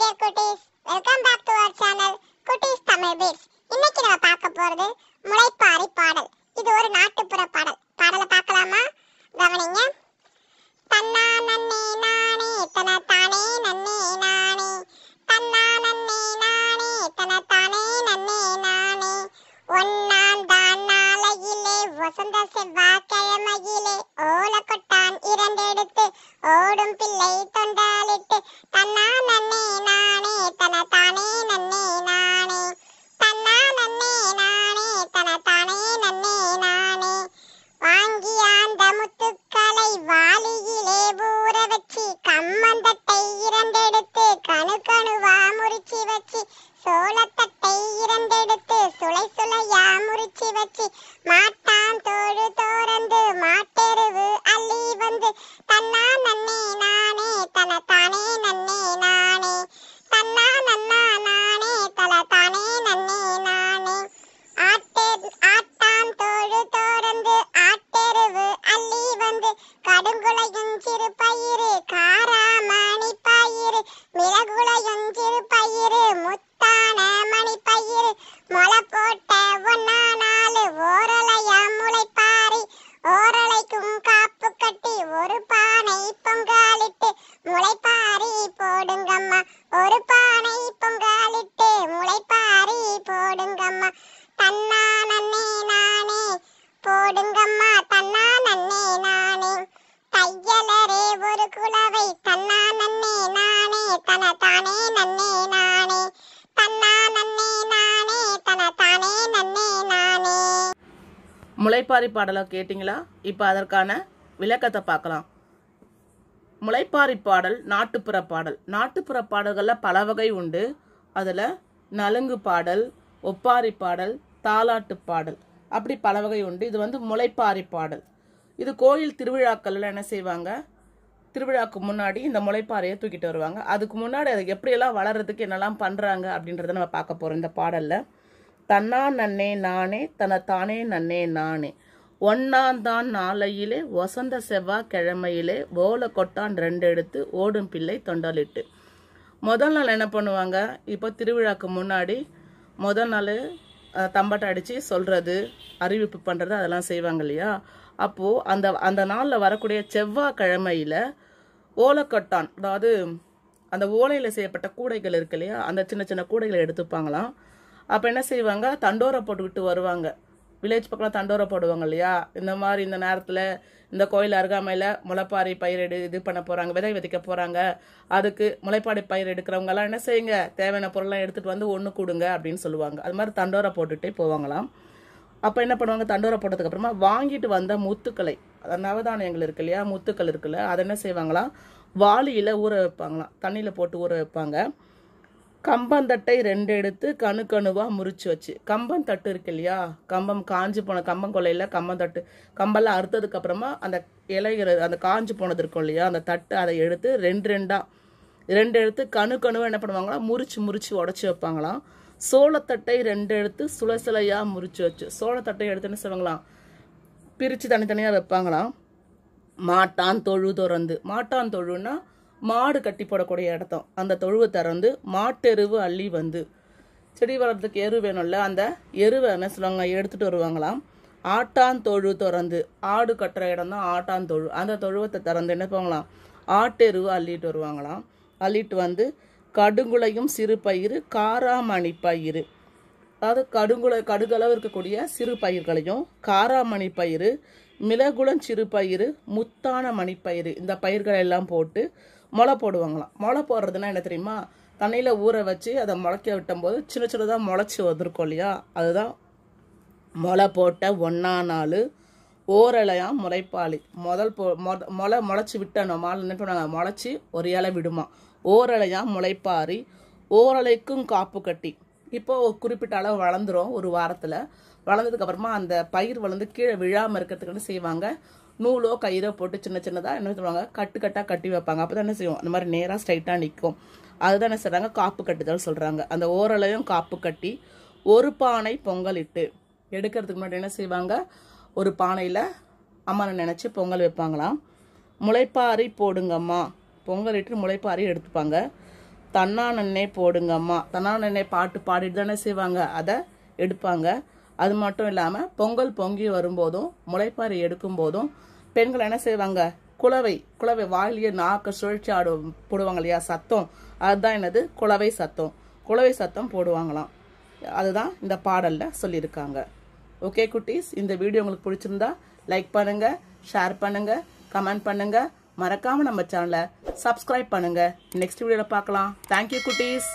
dear குட்டீஸ் welcome back to our channel குட்டீஸ் Tamil beads இன்னைக்கு நம்ம பார்க்க போறது முளைப்பாரி பாடல் இது ஒரு நாட்டுப்புற பாடல் பாடலை பார்க்கலாமா கவனிங்க தன்னா நன்னே நானே தன தானே நன்னே நானே தன்னா நன்னே நானே தன தானே நன்னே நானே ஒன்னாம் தான் நாளையிலே வசந்த செவ்வாய்க்கிழமையிலே ஓலக்கொட்டான் இரண்டெடுத்து ஓடும் பிள்ளை தொண்டாலிட்டு தன்னா நன்னே நானே தன தானே நன்னே நானே தன்னா நன்னே நானே தன தானே நன்னே நானே வாங்கி அந்த முத்துக்களை வாளியிலே ஊற வச்சு கம்மந்தட்டை இரண்டெடுத்து கணு கணுவா முறிச்சு வச்சு சோளத்தட்டை இரண்டெடுத்து சுளை சுளையா முறிச்சு வச்சு மாட்டான் தோடு தோறந்து மாட்டான் கொடுங்கம்மா தன்னா நன்னே நானே தையலரே ஒரு குலவை தன்னா நன்னே நானே தன தானே நன்னே நானே தன்னா நன்னே நானே தன தானே நன்னே நானே முளைப்பாரி பாடலை கேட்டிங்களா இப்போ அதற்கான விளக்கத்தை பார்க்கலாம் முளைப்பாரி பாடல் நாட்டுப்புற பாடல் நாட்டுப்புற பாடல்களில் பல வகை உண்டு அதில் நலுங்கு பாடல் ஒப்பாரி பாடல் தாலாட்டு பாடல் அப்படி பல வகை உண்டு இது வந்து முளைப்பாரி பாடல் இது கோயில் திருவிழாக்கள்ல என்ன செய்வாங்க திருவிழாவுக்கு முன்னாடி இந்த முளைப்பாறையை தூக்கிட்டு வருவாங்க அதுக்கு முன்னாடி அது எப்படியெல்லாம் வளர்கிறதுக்கு என்னெல்லாம் பண்ணுறாங்க அப்படின்றத நம்ம பார்க்க போகிறோம் இந்த பாடலில் தன்னா நன்னே நானே தன தானே நன்னே நானே ஒன்னாந்தான் நாளையிலே வசந்த செவ்வாய் கிழமையிலே ஓலை கொட்டான் ரெண்டு எடுத்து ஓடும் பிள்ளை தொண்டலிட்டு முதல் நாள் என்ன பண்ணுவாங்க இப்போ திருவிழாக்கு முன்னாடி முதல் நாள் தம்பட்டை அடித்து சொல்கிறது அறிவிப்பு பண்ணுறது அதெல்லாம் செய்வாங்க இல்லையா அப்போது அந்த அந்த நாளில் வரக்கூடிய செவ்வாய்க்கிழமையில் ஓலக்கட்டான் அதாவது அந்த ஓலையில் செய்யப்பட்ட கூடைகள் இருக்கு இல்லையா அந்த சின்ன சின்ன கூடைகளை எடுத்துப்பாங்களாம் அப்போ என்ன செய்வாங்க தண்டோரை போட்டுக்கிட்டு வருவாங்க வில்லேஜ் பக்கம் தண்டோரை போடுவாங்க இல்லையா இந்த மாதிரி இந்த நேரத்தில் இந்த கோயில் அருகாமையில் முளைப்பாரி பயிரிடு இது பண்ண போகிறாங்க விதை விதைக்க போகிறாங்க அதுக்கு முளைப்பாடி பயிர் எடுக்கிறவங்கெல்லாம் என்ன செய்யுங்க தேவையான பொருள்லாம் எடுத்துகிட்டு வந்து ஒன்று கொடுங்க அப்படின்னு சொல்லுவாங்க அது மாதிரி தண்டோரை போட்டுகிட்டே போவாங்களாம் அப்போ என்ன பண்ணுவாங்க தண்டோரை போட்டதுக்கப்புறமா வாங்கிட்டு வந்த முத்துக்களை நவதானியங்கள் இருக்கு இல்லையா முத்துக்கள் இருக்குல்ல அதை என்ன செய்வாங்களாம் வாளியில் ஊற வைப்பாங்களாம் தண்ணியில் போட்டு ஊற வைப்பாங்க கம்பந்தட்டை ரெண்டு எடுத்து கணு கணுவாக முறிச்சு வச்சு கம்பம் தட்டு இருக்கு இல்லையா கம்பம் காஞ்சி போன கம்பம் கொலையில் கம்பந்தட்டு கம்பெல்லாம் அறுத்ததுக்கு அப்புறமா அந்த இலைகிற அந்த காஞ்சி போனது இருக்கும் இல்லையா அந்த தட்டு அதை எடுத்து ரெண்டு ரெண்டாக ரெண்டு எடுத்து கணு கணுவாக என்ன பண்ணுவாங்களா முறிச்சு முறிச்சு உடச்சி வைப்பாங்களாம் சோளத்தட்டை ரெண்டு எடுத்து சுள முறிச்சு வச்சு சோளத்தட்டை எடுத்து என்ன செய்வாங்களாம் பிரித்து தனித்தனியாக வைப்பாங்களாம் மாட்டான் தொழு திறந்து மாட்டான் தொழுன்னா மாடு கட்டி போடக்கூடிய இடத்தம் அந்த தொழுவை திறந்து மாட்டெருவு அள்ளி வந்து செடி வளர்த்துக்கு எரு வேணும்ல அந்த எருவை என்ன சொல்லுவாங்க எடுத்துகிட்டு வருவாங்களாம் ஆட்டான் தொழு திறந்து ஆடு கட்டுற இடம் தான் ஆட்டான் தொழு அந்த தொழுவத்தை திறந்து என்ன போங்களாம் ஆட்டெருவு அள்ளிட்டு வருவாங்களாம் அள்ளிட்டு வந்து கடுங்குலையும் சிறு பயிர் காராமணி பயிர் அதாவது கடுங்குலை கடுகளவு இருக்கக்கூடிய சிறு பயிர்களையும் காராமணி பயிர் மிளகுளம் சிறு பயிர் முத்தான மணிப்பயிர் இந்த பயிர்களை எல்லாம் போட்டு முளை போடுவாங்களாம் முளை போடுறதுன்னா என்ன தெரியுமா தண்ணியில் ஊற வச்சு அதை முளைக்க விட்டும்போது சின்ன சின்னதாக முளைச்சி வந்திருக்கும் இல்லையா அதுதான் முளை போட்ட ஒன்றா நாள் ஓரலையாக முளைப்பாளி முதல் போ மொ முளை முளைச்சி விட்டணும் மாலை என்ன பண்ணுவாங்க முளைச்சி ஒரு இலை விடுமா ஓரலையாக முளைப்பாரி ஓரலைக்கும் காப்பு கட்டி இப்போது குறிப்பிட்ட அளவு வளர்ந்துடும் ஒரு வாரத்தில் வளர்ந்ததுக்கப்புறமா அந்த பயிர் வளர்ந்து கீழே விழாமல் இருக்கிறதுக்குன்னு செய்வாங்க நூலோ கயிறோ போட்டு சின்ன சின்னதாக என்ன சொல்லுவாங்க கட்டு கட்டாக கட்டி வைப்பாங்க அப்போ தான் என்ன செய்வோம் அந்த மாதிரி நேராக ஸ்ட்ரைட்டாக நிற்கும் அதுதான் என்ன சொல்கிறாங்க காப்பு கட்டுதல் சொல்கிறாங்க அந்த ஓரளையும் காப்பு கட்டி ஒரு பானை பொங்கல் இட்டு எடுக்கிறதுக்கு முன்னாடி என்ன செய்வாங்க ஒரு பானையில் அம்மனை நினச்சி பொங்கல் வைப்பாங்களாம் முளைப்பாரி போடுங்கம்மா இட்டு முளைப்பாரி எடுத்துப்பாங்க தன்னா நன்னே போடுங்கம்மா தன்னா நன்னே பாட்டு பாடிட்டு தானே செய்வாங்க அதை எடுப்பாங்க அது மட்டும் இல்லாமல் பொங்கல் பொங்கி வரும்போதும் முளைப்பாறை எடுக்கும் போதும் பெண்கள் என்ன செய்வாங்க குழவை குழவை வாழிய நாக்கு சுழற்சி ஆடு போடுவாங்க இல்லையா சத்தம் அதுதான் என்னது குழவை சத்தம் குழவை சத்தம் போடுவாங்களாம் அதுதான் இந்த பாடலில் சொல்லியிருக்காங்க ஓகே குட்டீஸ் இந்த வீடியோ உங்களுக்கு பிடிச்சிருந்தா லைக் பண்ணுங்கள் ஷேர் பண்ணுங்கள் கமெண்ட் பண்ணுங்கள் மறக்காமல் நம்ம சேனலை சப்ஸ்கிரைப் பண்ணுங்கள் நெக்ஸ்ட் வீடியோவில் பார்க்கலாம் தேங்க்யூ குட்டீஸ்